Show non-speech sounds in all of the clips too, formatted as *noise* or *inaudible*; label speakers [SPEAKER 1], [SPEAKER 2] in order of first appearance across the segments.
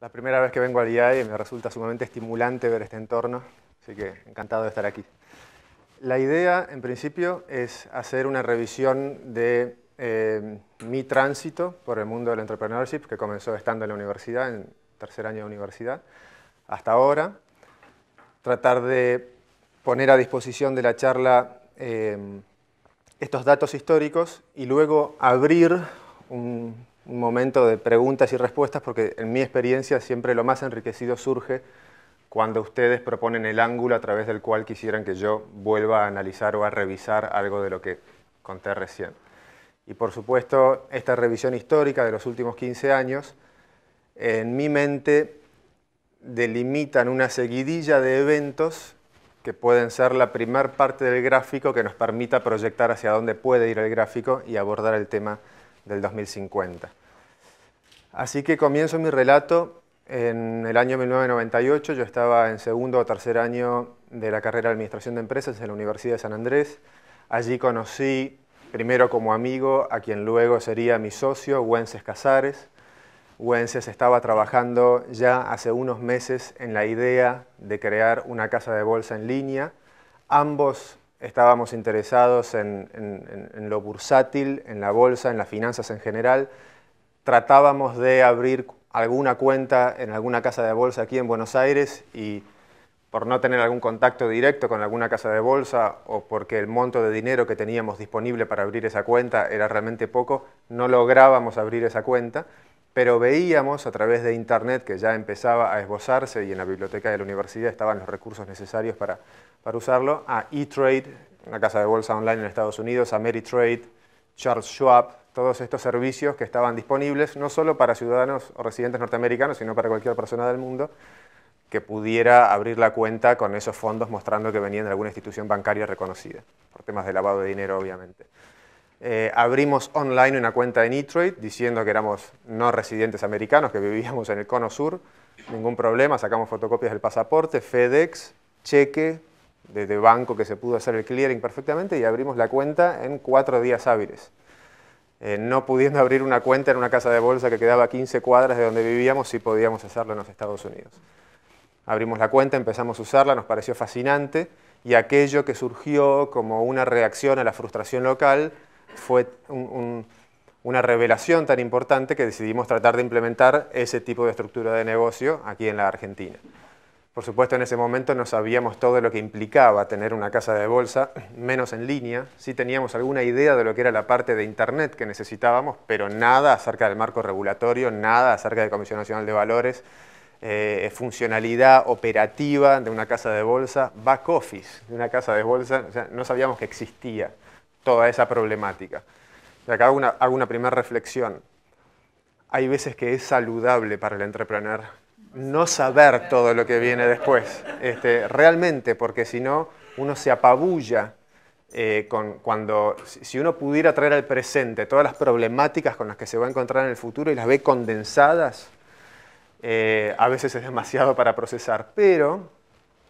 [SPEAKER 1] La primera vez que vengo al IAE me resulta sumamente estimulante ver este entorno, así que encantado de estar aquí. La idea, en principio, es hacer una revisión de eh, mi tránsito por el mundo del entrepreneurship, que comenzó estando en la universidad, en tercer año de universidad, hasta ahora. Tratar de poner a disposición de la charla eh, estos datos históricos y luego abrir un un momento de preguntas y respuestas porque en mi experiencia siempre lo más enriquecido surge cuando ustedes proponen el ángulo a través del cual quisieran que yo vuelva a analizar o a revisar algo de lo que conté recién. Y por supuesto, esta revisión histórica de los últimos 15 años, en mi mente delimitan una seguidilla de eventos que pueden ser la primer parte del gráfico que nos permita proyectar hacia dónde puede ir el gráfico y abordar el tema del 2050. Así que comienzo mi relato en el año 1998. Yo estaba en segundo o tercer año de la carrera de Administración de Empresas en la Universidad de San Andrés. Allí conocí primero como amigo a quien luego sería mi socio, Wences Casares. Wences estaba trabajando ya hace unos meses en la idea de crear una casa de bolsa en línea. Ambos estábamos interesados en, lo bursátil, en la bolsa, en las finanzas en general. Tratábamos de abrir alguna cuenta en alguna casa de bolsa aquí en Buenos Aires y por no tener algún contacto directo con alguna casa de bolsa o porque el monto de dinero que teníamos disponible para abrir esa cuenta era realmente poco, no lográbamos abrir esa cuenta pero veíamos a través de Internet que ya empezaba a esbozarse y en la biblioteca de la universidad estaban los recursos necesarios para, usarlo, a ah, E-Trade, una casa de bolsa online en Estados Unidos, a Meritrade, Charles Schwab, todos estos servicios que estaban disponibles no solo para ciudadanos o residentes norteamericanos, sino para cualquier persona del mundo que pudiera abrir la cuenta con esos fondos mostrando que venían de alguna institución bancaria reconocida, por temas de lavado de dinero obviamente. Eh, abrimos online una cuenta en E-Trade diciendo que éramos no residentes americanos, que vivíamos en el cono sur, ningún problema, sacamos fotocopias del pasaporte, FedEx, cheque de, banco que se pudo hacer el clearing perfectamente y abrimos la cuenta en cuatro días hábiles. Eh, no pudiendo abrir una cuenta en una casa de bolsa que quedaba a 15 cuadras de donde vivíamos, si podíamos hacerlo en los Estados Unidos. Abrimos la cuenta, empezamos a usarla, nos pareció fascinante y aquello que surgió como una reacción a la frustración local fue una revelación tan importante que decidimos tratar de implementar ese tipo de estructura de negocio aquí en la Argentina. Por supuesto, en ese momento no sabíamos todo lo que implicaba tener una casa de bolsa, *clears throat* menos en línea. Sí teníamos alguna idea de lo que era la parte de Internet que necesitábamos, pero nada acerca del marco regulatorio, nada acerca de Comisión Nacional de Valores, eh, funcionalidad operativa de una casa de bolsa, back office de una casa de bolsa, no sabíamos que existía toda esa problemática. Y acá hago una, primera reflexión. Hay veces que es saludable para el entrepreneur no saber todo lo que viene después, este, realmente, porque si no, uno se apabulla eh, con, cuando, si uno pudiera traer al presente todas las problemáticas con las que se va a encontrar en el futuro y las ve condensadas, eh, a veces es demasiado para procesar. Pero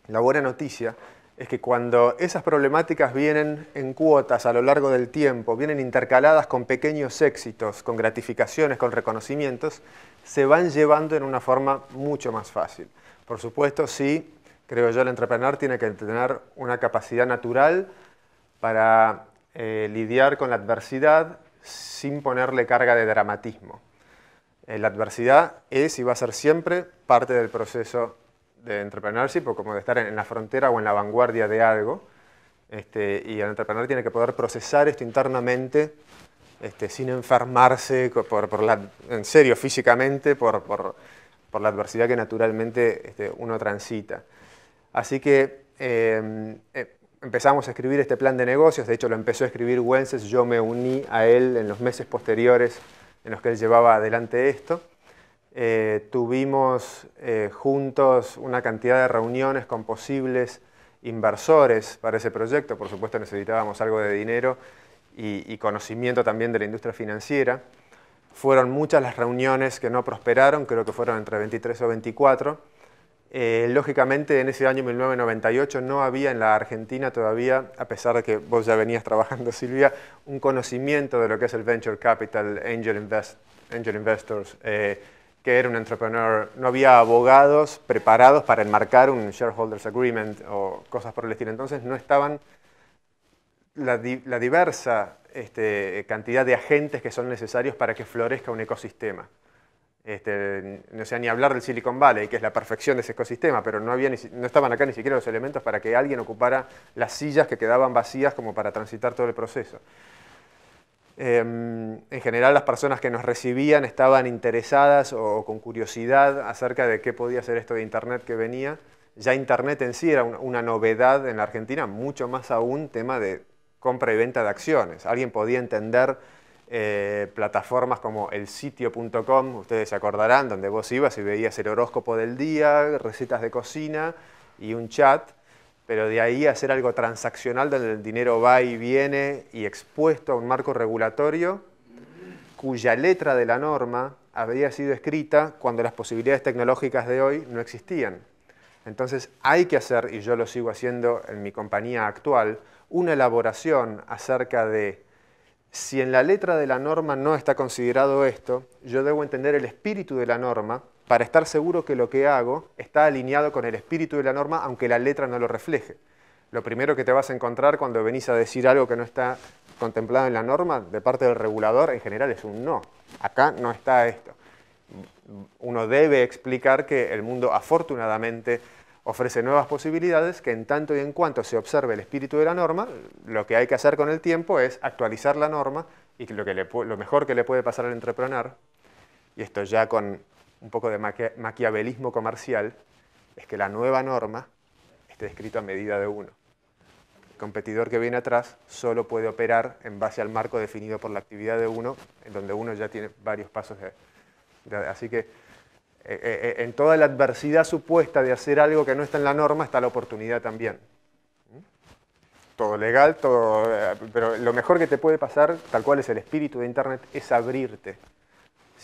[SPEAKER 1] la buena noticia es que cuando esas problemáticas vienen en cuotas a lo largo del tiempo, vienen intercaladas con pequeños éxitos, con gratificaciones, con reconocimientos, se van llevando en una forma mucho más fácil. Por supuesto, sí, creo yo, el entrepreneur tiene que tener una capacidad natural para eh, lidiar con la adversidad sin ponerle carga de dramatismo. Eh, la adversidad es y va a ser siempre parte del proceso de entrepreneurship o como de estar en la frontera o en la vanguardia de algo. Este, y el entrepreneur tiene que poder procesar esto internamente este, sin enfermarse por, por la, en serio físicamente por, por, por, la adversidad que naturalmente este, uno transita. Así que em, eh, empezamos a escribir este plan de negocios, de hecho lo empezó a escribir Wences, yo me uní a él en los meses posteriores en los que él llevaba adelante esto. Eh, tuvimos eh, juntos una cantidad de reuniones con posibles inversores para ese proyecto. Por supuesto necesitábamos algo de dinero y, conocimiento también de la industria financiera. Fueron muchas las reuniones que no prosperaron, creo que fueron entre 23 o 24. Eh, lógicamente en ese año 1998 no había en la Argentina todavía, a pesar de que vos ya venías trabajando *laughs* Silvia, un conocimiento de lo que es el Venture Capital, Angel, Investors, que era un entrepreneur, no había abogados preparados para enmarcar un shareholders agreement o cosas por el estilo. Entonces no estaban la, diversa este, cantidad de agentes que son necesarios para que florezca un ecosistema. Este, no sé, ni hablar del Silicon Valley, que es la perfección de ese ecosistema, pero no, no estaban acá ni siquiera los elementos para que alguien ocupara las sillas que quedaban vacías como para transitar todo el proceso. Em, en general las personas que nos recibían estaban interesadas o, con curiosidad acerca de qué podía ser esto de Internet que venía. Ya Internet en sí era una, novedad en la Argentina, mucho más aún tema de compra y venta de acciones. Alguien podía entender eh, plataformas como el sitio.com, ustedes se acordarán, donde vos ibas y veías el horóscopo del día, recetas de cocina y un chat pero de ahí hacer algo transaccional donde el dinero va y viene y expuesto a un marco regulatorio cuya letra de la norma habría sido escrita cuando las posibilidades tecnológicas de hoy no existían. Entonces hay que hacer, y yo lo sigo haciendo en mi compañía actual, una elaboración acerca de si en la letra de la norma no está considerado esto, yo debo entender el espíritu de la norma para estar seguro que lo que hago está alineado con el espíritu de la norma, aunque la letra no lo refleje. Lo primero que te vas a encontrar cuando venís a decir algo que no está contemplado en la norma, de parte del regulador, en general es un no. Acá no está esto. Uno debe explicar que el mundo afortunadamente ofrece nuevas posibilidades que en tanto y en cuanto se observe el espíritu de la norma, lo que hay que hacer con el tiempo es actualizar la norma y lo, lo mejor que le puede pasar al entrepreneur, y esto ya con un poco de maquiavelismo comercial, es que la nueva norma esté escrita a medida de uno. El competidor que viene atrás solo puede operar en base al marco definido por la actividad de uno, en donde uno ya tiene varios pasos. así que eh, eh, eh, en toda la adversidad supuesta de hacer algo que no está en la norma está la oportunidad también. Todo legal, todo, pero lo mejor que te puede pasar, tal cual es el espíritu de Internet, es abrirte.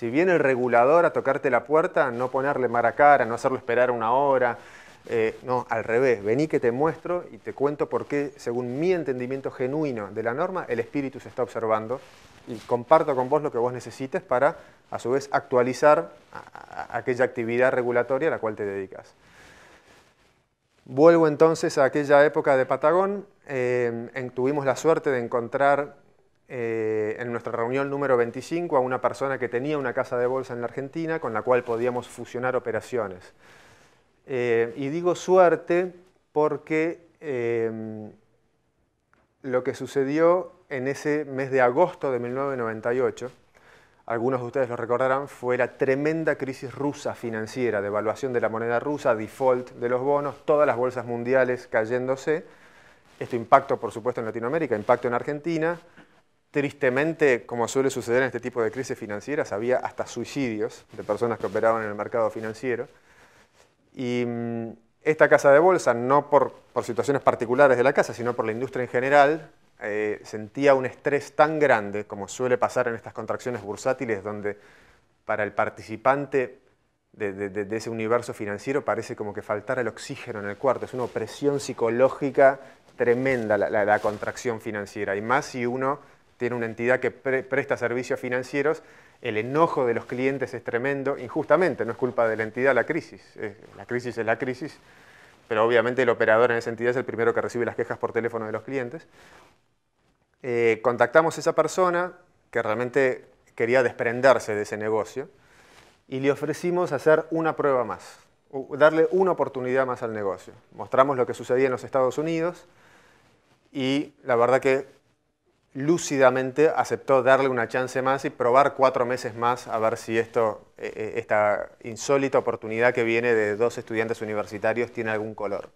[SPEAKER 1] Si viene el regulador a tocarte la puerta, no ponerle maracara, no hacerlo esperar una hora. Eh, no, al revés, vení que te muestro y te cuento por qué, según mi entendimiento genuino de la norma, el espíritu se está observando y comparto con vos lo que vos necesites para, a su vez, actualizar aquella actividad regulatoria a la cual te dedicas. Vuelvo entonces a aquella época de Patagón. Eh, tuvimos la suerte de encontrar eh, en nuestra reunión número 25 a una persona que tenía una casa de bolsa en la Argentina con la cual podíamos fusionar operaciones. Eh, y digo suerte porque em, lo que sucedió en ese mes de agosto de 1998, algunos de ustedes lo recordarán, fue la tremenda crisis rusa financiera, devaluación de la moneda rusa, default de los bonos, todas las bolsas mundiales cayéndose. Esto impactó por supuesto, en Latinoamérica, impacto en Argentina, Tristemente, como suele suceder en este tipo de crisis financieras, había hasta suicidios de personas que operaban en el mercado financiero. Y mm, esta casa de bolsa, no por, situaciones particulares de la casa, sino por la industria en general, eh, sentía un estrés tan grande, como suele pasar en estas contracciones bursátiles, donde para el participante de, ese universo financiero parece como que faltara el oxígeno en el cuarto. Es una opresión psicológica tremenda la contracción financiera. Y más si uno tiene una entidad que presta servicios financieros, el enojo de los clientes es tremendo, injustamente, no es culpa de la entidad la crisis, la crisis es la crisis, pero obviamente el operador en esa entidad es el primero que recibe las quejas por teléfono de los clientes. Eh, contactamos a esa persona que realmente quería desprenderse de ese negocio y le ofrecimos hacer una prueba más, darle una oportunidad más al negocio. Mostramos lo que sucedía en los Estados Unidos y la verdad que lúcidamente aceptó darle una chance más y probar cuatro meses más a ver si esto, eh, eh, esta insólita oportunidad que viene de dos estudiantes universitarios tiene algún color.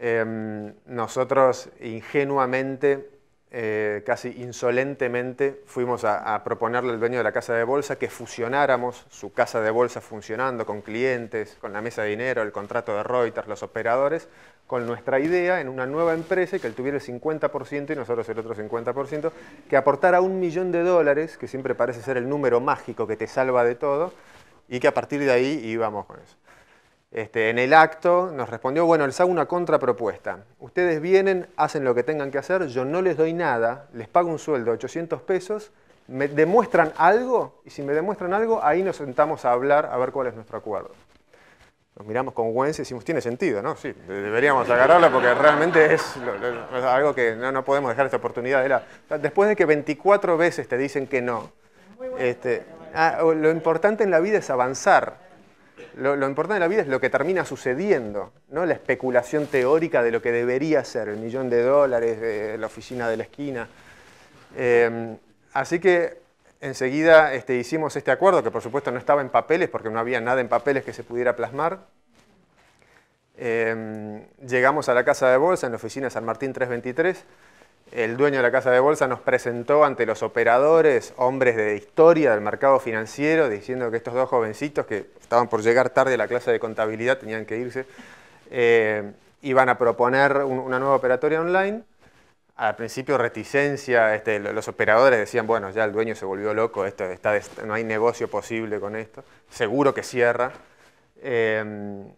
[SPEAKER 1] Em, nosotros ingenuamente, eh, casi insolentemente, fuimos a, a, proponerle al dueño de la casa de bolsa que fusionáramos su casa de bolsa funcionando con clientes, con la mesa de dinero, el contrato de Reuters, los operadores, con nuestra idea en una nueva empresa y que él tuviera el 50% y nosotros el otro 50%, que aportara un millón de dólares, que siempre parece ser el número mágico que te salva de todo, y que a partir de ahí íbamos con eso. Este, en el acto nos respondió, bueno, les hago una contrapropuesta. Ustedes vienen, hacen lo que tengan que hacer, yo no les doy nada, les pago un sueldo de 800 pesos, me demuestran algo, y si me demuestran algo, ahí nos sentamos a hablar, a ver cuál es nuestro acuerdo nos miramos con Güenza y decimos, tiene sentido, ¿no? Sí, deberíamos agarrarla porque realmente es algo que no, podemos dejar esta oportunidad. De la... Después de que 24 veces te dicen que no, este, ah, lo importante en la vida es avanzar. Lo, importante en la vida es lo que termina sucediendo, no la especulación teórica de lo que debería ser, el millón de dólares, de la oficina de la esquina. Eh, así que Enseguida este, hicimos este acuerdo, que por supuesto no estaba en papeles, porque no había nada en papeles que se pudiera plasmar. Em, llegamos a la casa de bolsa, en la oficina San Martín 323. El dueño de la casa de bolsa nos presentó ante los operadores, hombres de historia del mercado financiero, diciendo que estos dos jovencitos que estaban por llegar tarde a la clase de contabilidad, tenían que irse, eh, iban a proponer una nueva operatoria online al principio reticencia, este, los operadores decían, bueno, ya el dueño se volvió loco, esto está, no hay negocio posible con esto, seguro que cierra. Em,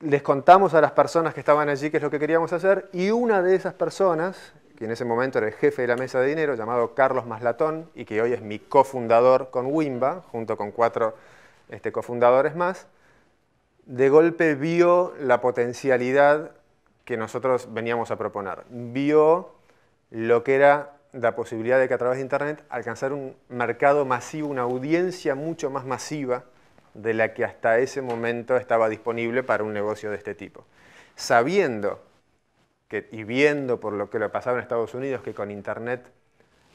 [SPEAKER 1] les contamos a las personas que estaban allí qué es lo que queríamos hacer y una de esas personas, que en ese momento era el jefe de la mesa de dinero, llamado Carlos Maslatón, y que hoy es mi cofundador con Wimba, junto con cuatro este, cofundadores más, de golpe vio la potencialidad que nosotros veníamos a proponer. Vio lo que era la posibilidad de que a través de Internet alcanzar un mercado masivo, una audiencia mucho más masiva de la que hasta ese momento estaba disponible para un negocio de este tipo. Sabiendo y viendo por lo que lo pasaba en Estados Unidos, que con Internet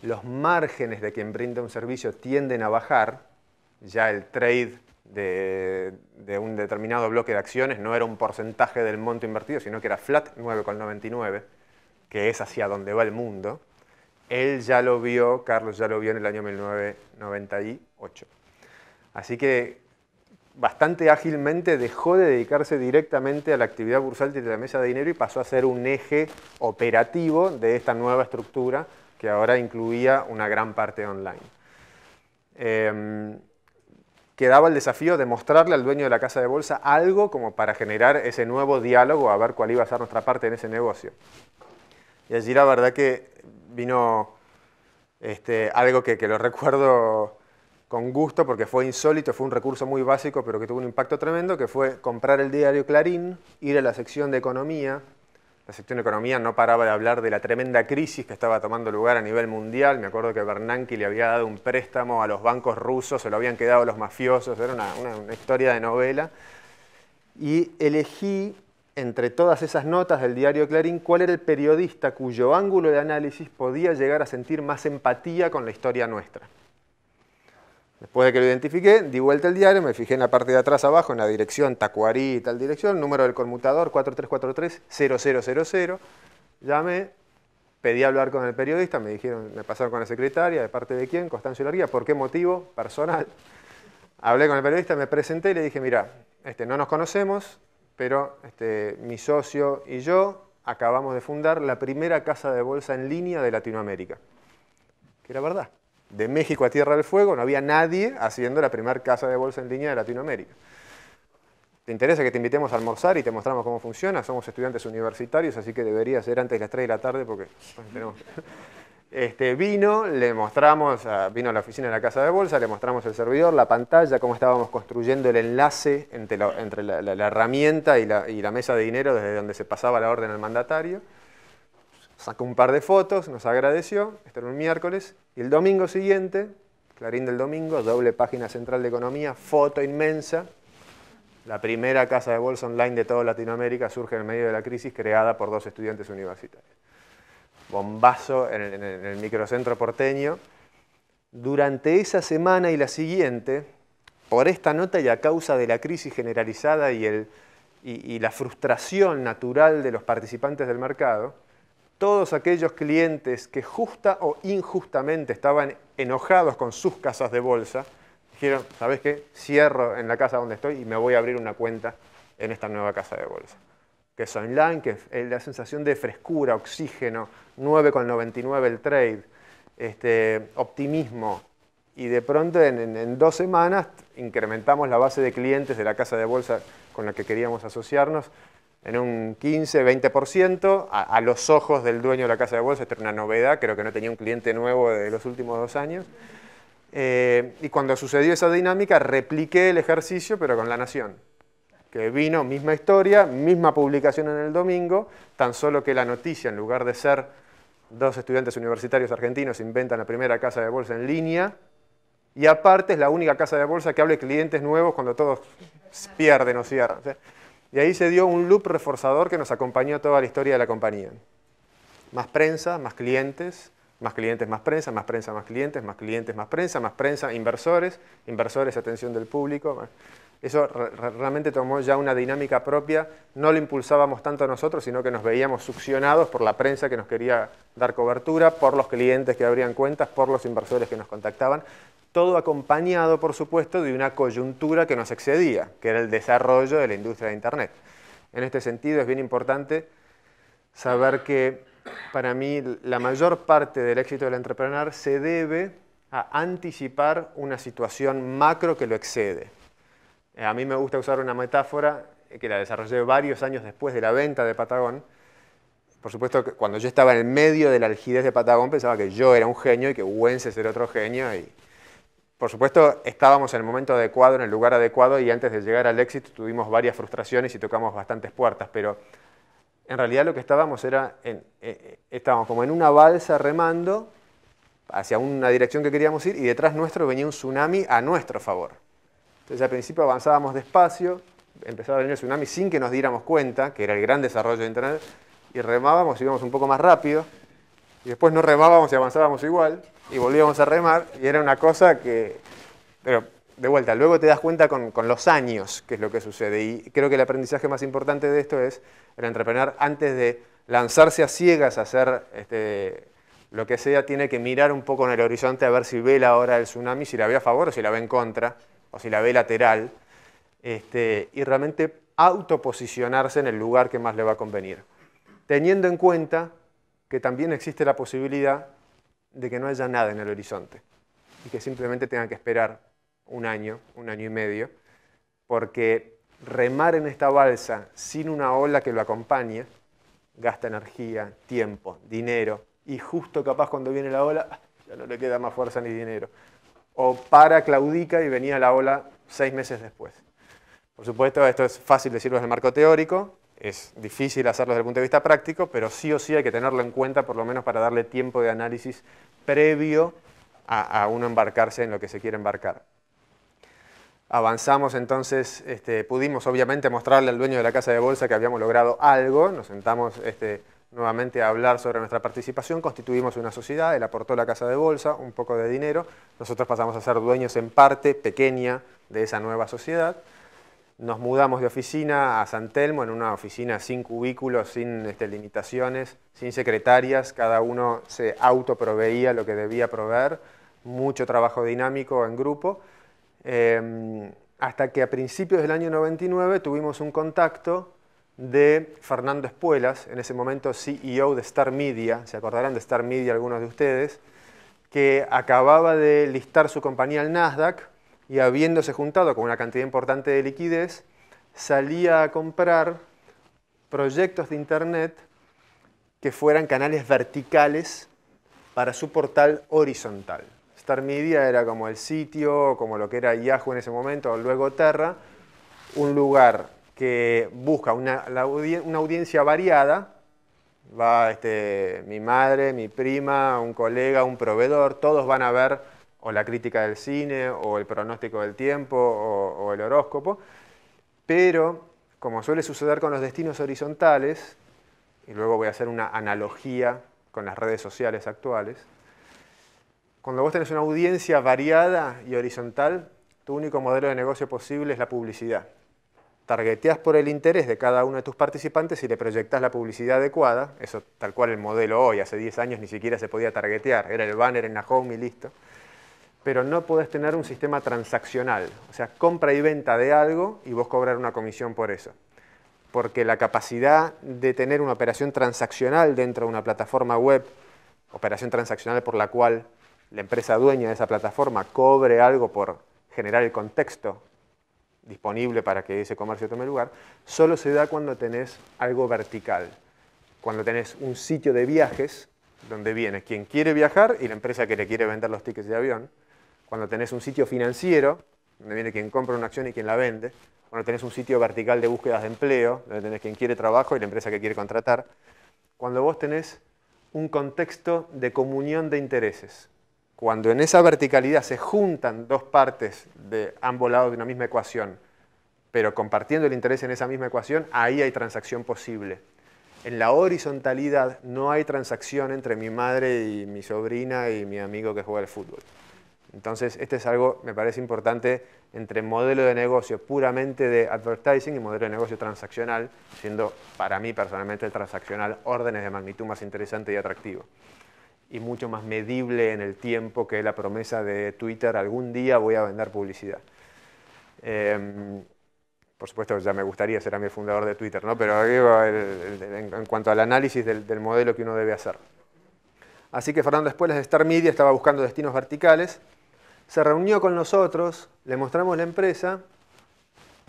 [SPEAKER 1] los márgenes de quien brinda un servicio tienden a bajar, ya el trade de, de un determinado bloque de acciones no era un porcentaje del monto invertido, sino que era flat 9,99 que es hacia donde va el mundo, él ya lo vio, Carlos ya lo vio en el año 1998. Así que bastante ágilmente dejó de dedicarse directamente a la actividad bursátil de la mesa de dinero y pasó a ser un eje operativo de esta nueva estructura que ahora incluía una gran parte online. Em, quedaba el desafío de mostrarle al dueño de la casa de bolsa algo como para generar ese nuevo diálogo, a ver cuál iba a ser nuestra parte en ese negocio. Y allí la verdad que vino este, algo que, lo *laughs* recuerdo con gusto porque fue insólito, fue un recurso muy básico pero que tuvo un impacto tremendo, que fue comprar el diario Clarín, ir a la sección de economía. La sección de economía no paraba de hablar de la tremenda crisis que estaba tomando lugar a nivel mundial. Me acuerdo que Bernanke le había dado un préstamo a los bancos rusos, se lo habían quedado los mafiosos, era una historia de novela. Y elegí entre todas esas notas del diario Clarín, cuál era el periodista cuyo ángulo de análisis podía llegar a sentir más empatía con la historia nuestra. Después de que lo identifiqué, di vuelta el diario, me fijé en la parte de atrás abajo, en la dirección Tacuarí, tal dirección, número del conmutador 4343-0000, llamé, pedí hablar con el periodista, me dijeron, me pasaron con la secretaria, ¿de parte de quién? Constancio Larguía, ¿por qué motivo? Personal. Hablé con el periodista, me presenté y le dije, mira, este, no nos conocemos, pero este, mi socio y yo acabamos de fundar la primera casa de bolsa en línea de Latinoamérica. Que era verdad. De México a Tierra del Fuego no había nadie haciendo la primera casa de bolsa en línea de Latinoamérica. ¿Te interesa que te invitemos a almorzar y te mostramos cómo funciona? Somos estudiantes universitarios, así que debería ser antes de las 3 de la tarde porque este, vino, le mostramos, ah, vino a la oficina de la Casa de Bolsa, le mostramos el servidor, la pantalla, cómo estábamos construyendo el enlace entre la, herramienta y, la, mesa de dinero desde donde se pasaba la orden al mandatario. Sacó un par de fotos, nos agradeció, este era un miércoles, y el domingo siguiente, Clarín del Domingo, doble página central de economía, foto inmensa, la primera casa de bolsa online de toda Latinoamérica surge en medio de la crisis creada por dos estudiantes universitarios bombazo en el, en el microcentro porteño. Durante esa semana y la siguiente, por esta nota y a causa de la crisis generalizada y, y la frustración natural de los participantes del mercado, todos aquellos clientes que justa o injustamente estaban enojados con sus casas de bolsa, dijeron, ¿sabes qué? Cierro en la casa donde estoy y me voy a abrir una cuenta en esta nueva casa de bolsa que online, que es la sensación de frescura, oxígeno, 9,99 el trade, este, optimismo. Y de pronto en, dos semanas incrementamos la base de clientes de la casa de bolsa con la que queríamos asociarnos en un 15, 20%. A, los ojos del dueño de la casa de bolsa, esto era una novedad, creo que no tenía un cliente nuevo de los últimos dos años. Eh, y cuando sucedió esa dinámica, repliqué el ejercicio, pero con la nación que vino, misma historia, misma publicación en el domingo, tan solo que la noticia, en lugar de ser dos estudiantes universitarios argentinos inventan la primera casa de bolsa en línea, y aparte es la única casa de bolsa que hable clientes nuevos cuando todos pierden o cierran. Y ahí se dio un loop reforzador que nos acompañó toda la historia de la compañía. Más prensa, más clientes, más clientes, más prensa, más prensa, más clientes, más clientes, más prensa, más prensa, inversores, inversores, atención del público eso realmente tomó ya una dinámica propia, no lo impulsábamos tanto nosotros, sino que nos veíamos succionados por la prensa que nos quería dar cobertura, por los clientes que abrían cuentas, por los inversores que nos contactaban, todo acompañado, por supuesto, de una coyuntura que nos excedía, que era el desarrollo de la industria de Internet. En este sentido es bien importante saber que para mí la mayor parte del éxito del entrepreneur se debe a anticipar una situación macro que lo excede. Eh, a mí me gusta usar una metáfora que la desarrollé varios años después de la venta de Patagón. Por supuesto, que cuando yo estaba en el medio de la algidez de Patagón, pensaba que yo era un genio y que Wences era otro genio. Y, por supuesto, estábamos en el momento adecuado, en el lugar adecuado, y antes de llegar al éxito tuvimos varias frustraciones y tocamos bastantes puertas, pero en realidad lo que estábamos era, en, eh, eh, estábamos como en una balsa remando hacia una dirección que queríamos ir y detrás nuestro venía un tsunami a nuestro favor. Entonces al principio avanzábamos despacio, empezaba a venir el tsunami sin que nos diéramos cuenta, que era el gran desarrollo de Internet, y remábamos, íbamos un poco más rápido, y después no remábamos y avanzábamos igual, y volvíamos a remar, y era una cosa que, pero de vuelta, luego te das cuenta con, los años que es lo que sucede, y creo que el aprendizaje más importante de esto es el entrepreneur antes de lanzarse a ciegas a hacer este, lo que sea, tiene que mirar un poco en el horizonte a ver si ve la hora del tsunami, si la ve a favor o si la ve en contra, o si la ve lateral, este, y realmente autoposicionarse en el lugar que más le va a convenir, teniendo en cuenta que también existe la posibilidad de que no haya nada en el horizonte y que simplemente tengan que esperar un año, un año y medio, porque remar en esta balsa sin una ola que lo acompañe gasta energía, tiempo, dinero, y justo capaz cuando viene la ola, ya no le queda más fuerza ni dinero o para claudica y venía la ola seis meses después. Por supuesto, esto es fácil decirlo desde el marco teórico, es difícil hacerlo desde el punto de vista práctico, pero sí o sí hay que tenerlo en cuenta, por lo menos para darle tiempo de análisis previo a, uno embarcarse en lo que se quiere embarcar. Avanzamos entonces, este, pudimos obviamente mostrarle al dueño de la casa de bolsa que habíamos logrado algo, nos sentamos este, nuevamente a hablar sobre nuestra participación, constituimos una sociedad, él aportó la casa de bolsa, un poco de dinero, nosotros pasamos a ser dueños en parte pequeña de esa nueva sociedad, nos mudamos de oficina a San Telmo, en una oficina sin cubículos, sin este, limitaciones, sin secretarias, cada uno se autoproveía lo que debía proveer, mucho trabajo dinámico en grupo, em, hasta que a principios del año 99 tuvimos un contacto de Fernando Espuelas, en ese momento CEO de Star Media, se acordarán de Star Media algunos de ustedes, que acababa de listar su compañía al Nasdaq y habiéndose juntado con una cantidad importante de liquidez, salía a comprar proyectos de Internet que fueran canales verticales para su portal horizontal. Star Media era como el sitio, como lo que era Yahoo en ese momento, o luego Terra, un lugar que busca una, audiencia variada. Va este, mi madre, mi prima, un colega, un proveedor, todos van a ver o la crítica del cine, o el pronóstico del tiempo, o el horóscopo. Pero, como suele suceder con los destinos horizontales, y luego voy a hacer una analogía con las redes sociales actuales, cuando vos tenés una audiencia variada y horizontal, tu único modelo de negocio posible es la publicidad targeteas por el interés de cada uno de tus participantes y le proyectas la publicidad adecuada, eso tal cual el modelo hoy, hace 10 años ni siquiera se podía targetear, era el banner en la home y listo, pero no podés tener un sistema transaccional, o sea, compra y venta de algo y vos cobrar una comisión por eso, porque la capacidad de tener una operación transaccional dentro de una plataforma web, operación transaccional por la cual la empresa dueña de esa plataforma cobre algo por generar el contexto disponible para que ese comercio tome lugar, solo se da cuando tenés algo vertical, cuando tenés un sitio de viajes donde viene quien quiere viajar y la empresa que le quiere vender los tickets de avión, cuando tenés un sitio financiero, donde viene quien compra una acción y quien la vende, cuando tenés un sitio vertical de búsquedas de empleo, donde tenés quien quiere trabajo y la empresa que quiere contratar, cuando vos tenés un contexto de comunión de intereses, cuando en esa verticalidad se juntan dos partes de ambos lados de una misma ecuación, pero compartiendo el interés en esa misma ecuación, ahí hay transacción posible. En la horizontalidad no hay transacción entre mi madre y mi sobrina y mi amigo que juega al fútbol. Entonces, este es algo, me parece importante, entre modelo de negocio puramente de advertising y modelo de negocio transaccional, siendo para mí personalmente el transaccional órdenes de magnitud más interesante y atractivo y mucho más medible en el tiempo que la promesa de Twitter, algún día voy a vender publicidad. Em, por supuesto, ya me gustaría ser a mí fundador de Twitter, ¿no? pero en cuanto al análisis del, modelo que uno debe hacer. Así que Fernando después de Star Media estaba buscando destinos verticales, se reunió con nosotros, le mostramos la empresa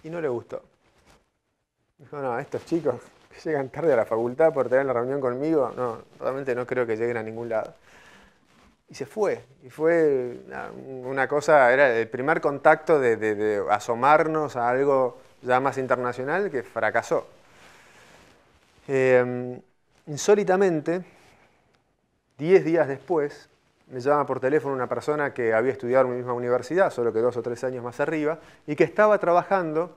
[SPEAKER 1] y no le gustó. Dijo, no, estos chicos llegan tarde a la facultad por tener la reunión conmigo, no, realmente no creo que lleguen a ningún lado. Y se fue, y fue una cosa, era el primer contacto de, asomarnos a algo ya más internacional que fracasó. Em, insólitamente, diez días después, me llama por teléfono una persona que había estudiado en mi misma universidad, solo que dos o tres años más arriba, y que estaba trabajando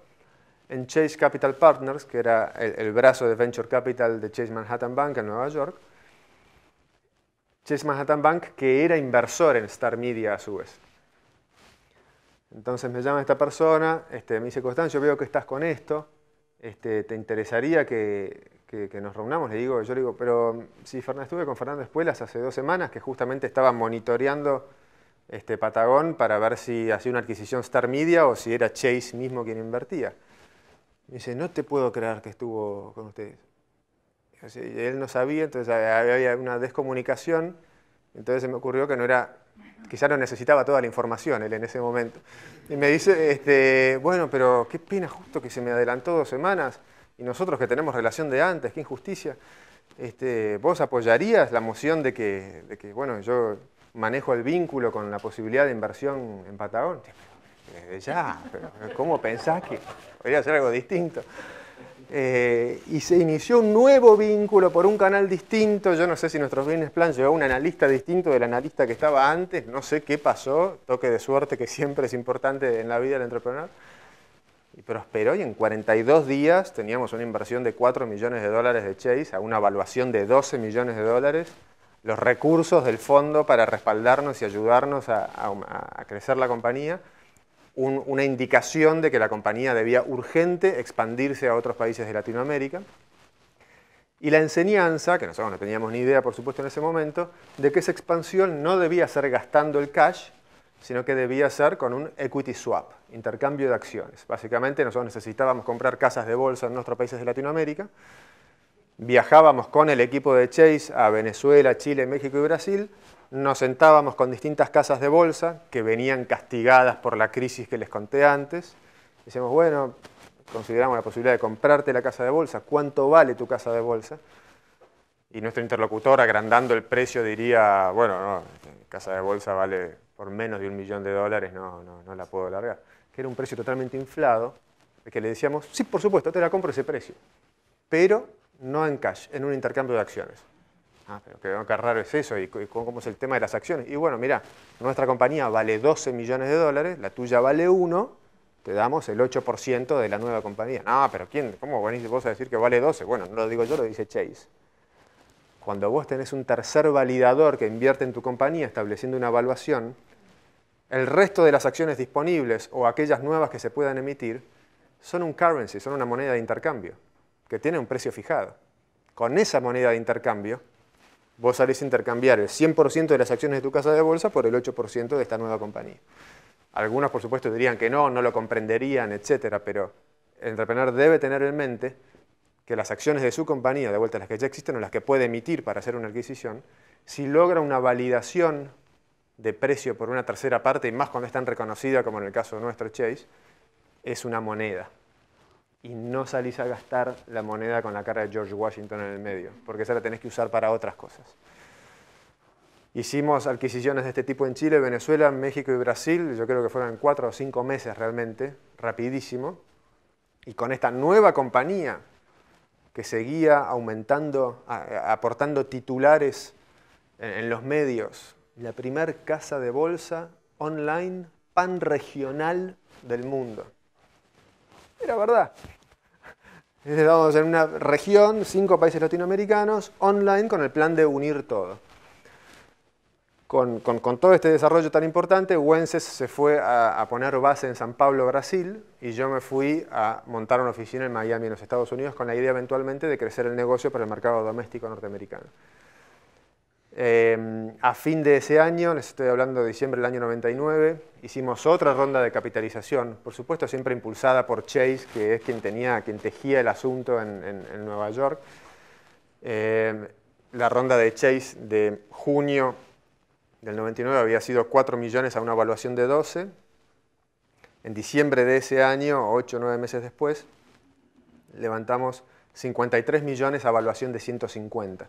[SPEAKER 1] en Chase Capital Partners, que era el, brazo de Venture Capital de Chase Manhattan Bank en Nueva York. Chase Manhattan Bank, que era inversor en Star Media a su vez. Entonces me llama esta persona, este, me dice, Constancio, veo que estás con esto, este, ¿te interesaría que, nos reunamos? Le digo, yo le digo, pero si Fernández, estuve con Fernando Espuelas hace dos semanas, que justamente estaba monitoreando este, Patagón para ver si hacía una adquisición Star Media o si era Chase mismo quien invertía. Me dice, no te puedo creer que estuvo con ustedes. él no sabía, entonces había una descomunicación. Entonces se me ocurrió que no era, quizá no necesitaba toda la información él en ese momento. Y me dice, este, bueno, pero qué pena justo que se me adelantó dos semanas y nosotros que tenemos relación de antes, qué injusticia. Este, ¿Vos apoyarías la moción de que, bueno, yo manejo el vínculo con la posibilidad de inversión en Patagonia? ya, pero eh, ¿cómo pensás que podría ser algo distinto? Eh, y se inició un nuevo vínculo por un canal distinto. Yo no sé si nuestro business plan llevó un analista distinto del analista que estaba antes, no sé qué pasó, toque de suerte que siempre es importante en la vida del entrepreneur. Y prosperó y en 42 días teníamos una inversión de 4 millones de dólares de Chase a una evaluación de 12 millones de dólares, los recursos del fondo para respaldarnos y ayudarnos a crecer la compañía una indicación de que la compañía debía urgente expandirse a otros países de Latinoamérica. Y la enseñanza, que nosotros no teníamos ni idea, por supuesto, en ese momento, de que esa expansión no debía ser gastando el cash, sino que debía ser con un equity swap, intercambio de acciones. Básicamente nosotros necesitábamos comprar casas de bolsa en nuestros países de Latinoamérica, viajábamos con el equipo de Chase a Venezuela, Chile, México y Brasil, nos sentábamos con distintas casas de bolsa que venían castigadas por la crisis que les conté antes. Decíamos, bueno, consideramos la posibilidad de comprarte la casa de bolsa, ¿cuánto vale tu casa de bolsa? Y nuestro interlocutor, agrandando el precio, diría, bueno, no, casa de bolsa vale por menos de un millón de dólares, no, no, no la puedo largar. Que era un precio totalmente inflado, que le decíamos, sí, por supuesto, te la compro ese precio, pero no en cash, en un intercambio de acciones. Ah, pero qué, raro es eso, y cómo es el tema de las acciones. Y bueno, mira, nuestra compañía vale 12 millones de dólares, la tuya vale 1, te damos el 8% de la nueva compañía. No, pero ¿quién? ¿Cómo venís vos a decir que vale 12? Bueno, no lo digo yo, lo dice Chase. Cuando vos tenés un tercer validador que invierte en tu compañía estableciendo una evaluación, el resto de las acciones disponibles o aquellas nuevas que se puedan emitir son un currency, son una moneda de intercambio, que tiene un precio fijado. Con esa moneda de intercambio, Vos salís a intercambiar el 100% de las acciones de tu casa de bolsa por el 8% de esta nueva compañía. Algunos, por supuesto, dirían que no, no lo comprenderían, etcétera, pero el entrepreneur debe tener en mente que las acciones de su compañía, de vuelta a las que ya existen o las que puede emitir para hacer una adquisición, si logra una validación de precio por una tercera parte, y más cuando es tan reconocida como en el caso de nuestro Chase, es una moneda y no salís a gastar la moneda con la cara de George Washington en el medio, porque esa la tenés que usar para otras cosas. Hicimos adquisiciones de este tipo en Chile, Venezuela, México y Brasil, yo creo que fueron cuatro o cinco meses realmente, rapidísimo, y con esta nueva compañía que seguía aumentando, aportando titulares en los medios, la primer casa de bolsa online pan regional del mundo. Era verdad. Estábamos en una región, cinco países latinoamericanos, online con el plan de unir todo. Con, todo este desarrollo tan importante, Wences se fue a, a, poner base en San Pablo, Brasil, y yo me fui a montar una oficina en Miami, en los Estados Unidos, con la idea eventualmente de crecer el negocio para el mercado doméstico norteamericano. Em, a fin de ese año, les estoy hablando de diciembre del año 99, hicimos otra ronda de capitalización, por supuesto siempre impulsada por Chase, que es quien tenía, quien tejía el asunto en, Nueva York. Em, la ronda de Chase de junio del 99 había sido 4 millones a una evaluación de 12. En diciembre de ese año, 8 o 9 meses después, levantamos 53 millones a evaluación de 150.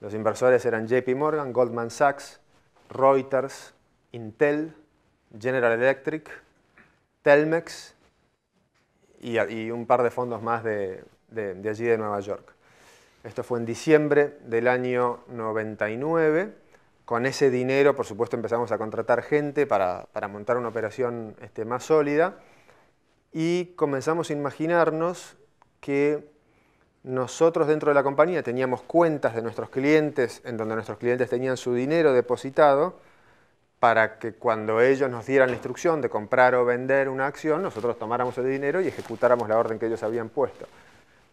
[SPEAKER 1] Los inversores eran JP Morgan, Goldman Sachs, Reuters, Intel, General Electric, Telmex y, un par de fondos más de, allí de Nueva York. Esto fue en diciembre del año 99. Con ese dinero, por supuesto, empezamos a contratar gente para, montar una operación este, más sólida y comenzamos a imaginarnos que nosotros dentro de la compañía teníamos cuentas de nuestros clientes en donde nuestros clientes tenían su dinero depositado para que cuando ellos nos dieran la instrucción de comprar o vender una acción, nosotros tomáramos el dinero y ejecutáramos la orden que ellos habían puesto.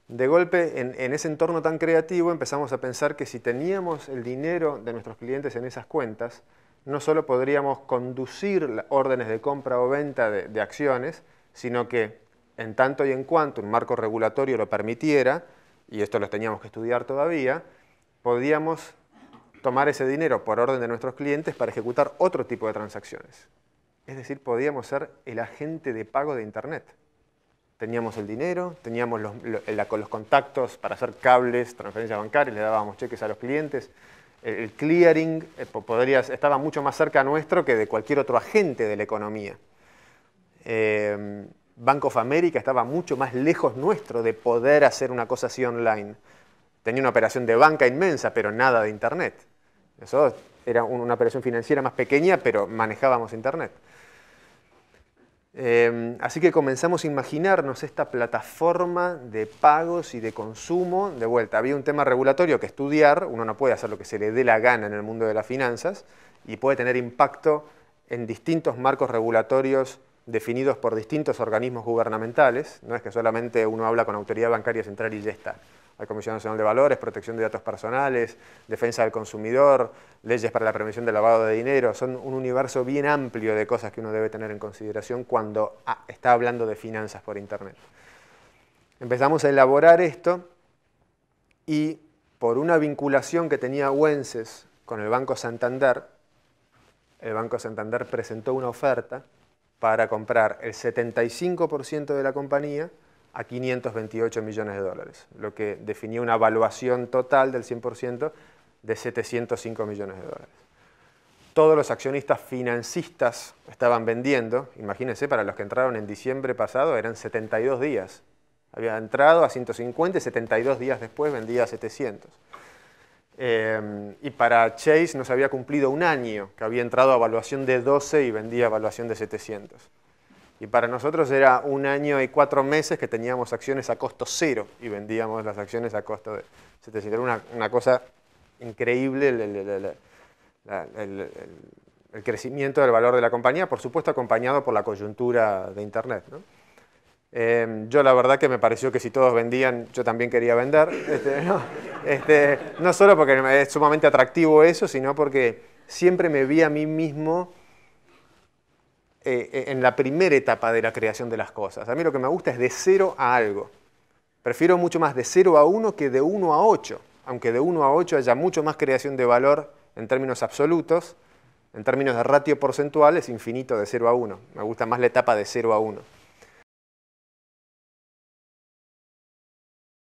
[SPEAKER 1] De golpe, en, ese entorno tan creativo, empezamos a pensar que si teníamos el dinero de nuestros clientes en esas cuentas, no solo podríamos conducir órdenes de compra o venta de acciones, sino que en tanto y en cuanto un marco regulatorio lo permitiera, y esto lo teníamos que estudiar todavía, podíamos tomar ese dinero por orden de nuestros clientes para ejecutar otro tipo de transacciones. Es decir, podíamos ser el agente de pago de Internet. Teníamos el dinero, teníamos los, contactos para hacer cables, transferencias bancarias, le dábamos cheques a los clientes. El, clearing eh, estaba mucho más cerca nuestro que de cualquier otro agente de la economía. Eh, Bank of America estaba mucho más lejos nuestro de poder hacer una cosa así online. Tenía una operación de banca inmensa, pero nada de Internet. Eso era una operación financiera más pequeña, pero manejábamos Internet. Eh, así que comenzamos a imaginarnos esta plataforma de pagos y de consumo. De vuelta, había un tema regulatorio que estudiar, uno no puede hacer lo que se le dé la gana en el mundo de las finanzas y puede tener impacto en distintos marcos regulatorios definidos por distintos organismos gubernamentales, no es que solamente uno habla con Autoridad Bancaria Central y ya está. Hay Comisión Nacional de Valores, Protección de Datos Personales, Defensa del Consumidor, leyes para la prevención del lavado de dinero, son un universo bien amplio de cosas que uno debe tener en consideración cuando ah, está hablando de finanzas por Internet. Empezamos a elaborar esto y por una vinculación que tenía Wences con el Banco Santander, el Banco Santander presentó una oferta para comprar el 75% de la compañía a 528 millones de dólares, lo que definía una valuación total del 100% de 705 millones de dólares. Todos los accionistas financistas estaban vendiendo, imagínense, para los que entraron en diciembre pasado eran 72 días. Había entrado a 150 y 72 días después vendía a 700. Em, y para Chase nos había cumplido un año, que había entrado a evaluación de 12 y vendía evaluación de 700. Y para nosotros era un año y cuatro meses que teníamos acciones a costo cero y vendíamos las acciones a costo de 700. Era una, cosa increíble el, crecimiento del valor de la compañía, por supuesto acompañado por la coyuntura de Internet. Em, yo la verdad que me pareció que si todos vendían, yo también quería vender. *laughs* Este, este, no, solo porque es sumamente atractivo eso, sino porque siempre me vi a mí mismo eh, eh, en la primera etapa de la creación de las cosas. A mí lo que me gusta es de cero a algo. Prefiero mucho más de 0 a uno que de 1 a 8, aunque de 1 a 8 haya mucho más creación de valor en términos absolutos, en términos de ratio porcentual es infinito de 0 a uno. Me gusta más la etapa de 0 a 1.